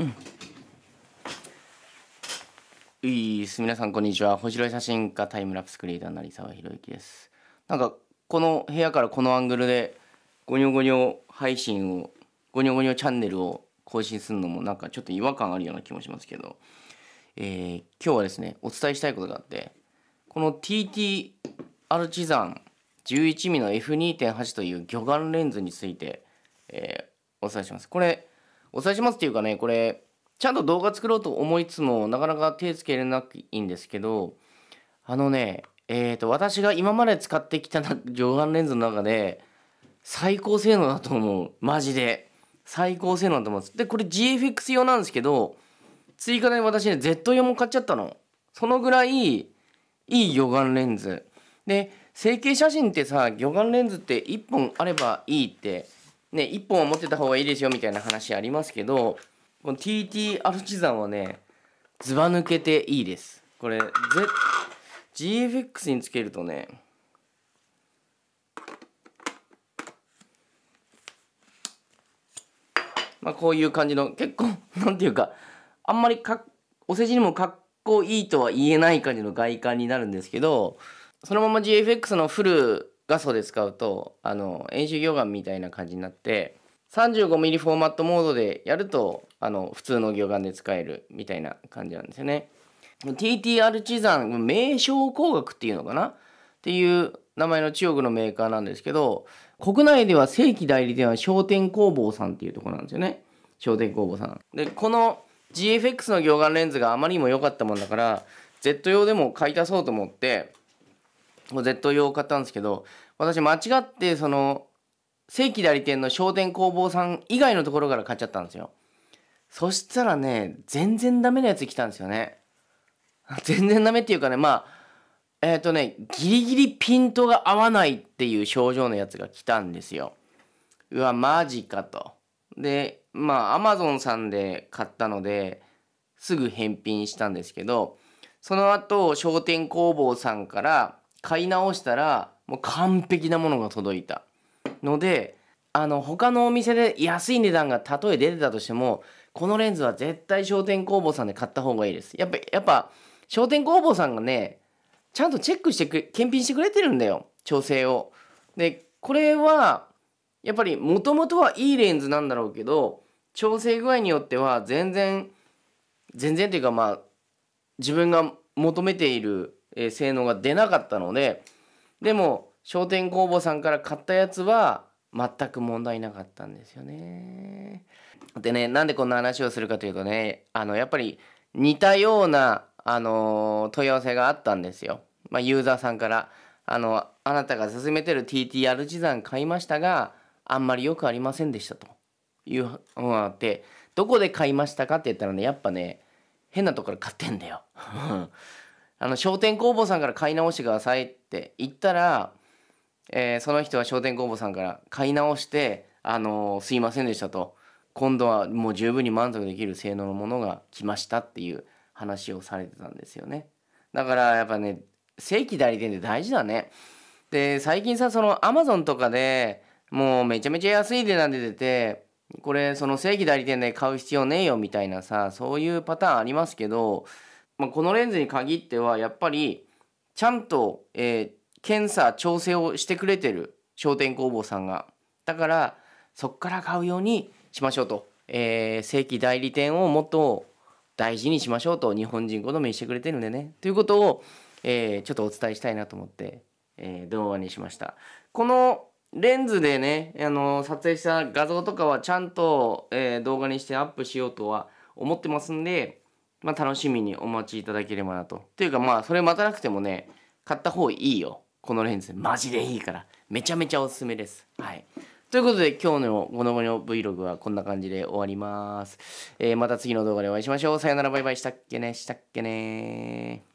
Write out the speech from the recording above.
うんいいす皆さんこんにちは星白い写真家タイムラプスクリエイター成沢宏之ですなんかこの部屋からこのアングルでゴニョゴニョ配信をゴニョゴニョチャンネルを更新するのもなんかちょっと違和感あるような気もしますけど、えー、今日はですねお伝えしたいことがあってこの TT アルチザン 11mm の F2.8 という魚眼レンズについて、えー、お伝えしますこれお伝えしますっていうかね、これ、ちゃんと動画作ろうと思いつつも、なかなか手つけれないんですけど、あのね、えっ、ー、と、私が今まで使ってきた上眼レンズの中で、最高性能だと思う。マジで。最高性能だと思うんです。で、これ GFX 用なんですけど、追加で私ね、Z 用も買っちゃったの。そのぐらい、いい魚眼レンズ。で、成形写真ってさ、魚眼レンズって1本あればいいってね、1本は持ってた方がいいですよみたいな話ありますけど、この TT アルチザンはね、ずば抜けていいです。これ、Z、GFX につけるとね、まあこういう感じの、結構、なんていうか、あんまりかお世辞にもかっこいいとは言えない感じの外観になるんですけど、そのまま GFX のフル画素で使うとあの演習魚眼みたいな感じになって 35mm フォーマットモードでやるとあの普通の魚眼で使えるみたいな感じなんですよね。TTR 地山名称工学っていうのかなっていう名前の中国のメーカーなんですけど国内では正規代理店は商店工房さんっていうとこなんですよね商店工房さん。でこの GFX の魚眼レンズがあまりにも良かったもんだから Z 用でも買い足そうと思って z 用を買ったんですけど、私間違ってその、正規代理店の商店工房さん以外のところから買っちゃったんですよ。そしたらね、全然ダメなやつ来たんですよね。全然ダメっていうかね、まあ、えっ、ー、とね、ギリギリピントが合わないっていう症状のやつが来たんですよ。うわ、マジかと。で、まあ、アマゾンさんで買ったので、すぐ返品したんですけど、その後、商店工房さんから、買い直したらもう完璧なものが届いたのであの他のお店で安い値段がたとえ出てたとしてもこのレンズは絶対商店工房さんで買った方がいいですやっぱやっぱ商店工房さんがねちゃんとチェックしてく検品してくれてるんだよ調整をでこれはやっぱりもともとはいいレンズなんだろうけど調整具合によっては全然全然というかまあ自分が求めているえー、性能が出なかったのででも商店工房さんから買ったやつは全く問題なかったんですよね。でねなんでこんな話をするかというとねあのやっぱり似たようなあの問い合わせがあったんですよ。まあ、ユーザーさんからあのあなたが勧めてる TT r 地チ買いましたがあんまりよくありませんでしたというのがあってどこで買いましたかって言ったらねやっぱね変なところ買ってんだよあの商店工房さんから買い直してくださいって言ったら、えー、その人は商店工房さんから買い直してあのすいませんでしたと今度はもう十分に満足できる性能のものが来ましたっていう話をされてたんですよねだからやっぱね正規代理店って大事だねで最近さそのアマゾンとかでもうめちゃめちゃ安い値段で出てこれその正規代理店で買う必要ねえよみたいなさそういうパターンありますけどまあ、このレンズに限ってはやっぱりちゃんと、えー、検査調整をしてくれてる商店工房さんがだからそっから買うようにしましょうと、えー、正規代理店をもっと大事にしましょうと日本人好みにしてくれてるんでねということを、えー、ちょっとお伝えしたいなと思って、えー、動画にしましたこのレンズでね、あの撮影した画像とかはちゃんと、え動画にしてアップしようとは思ってますんでまあ、楽しみにお待ちいただければなと。というかまあそれ待たなくてもね買った方いいよこのレンズマジでいいからめちゃめちゃおすすめです。はいということで今日のこのごの Vlog はこんな感じで終わります。えー、また次の動画でお会いしましょう。さよならバイバイしたっけねしたっけね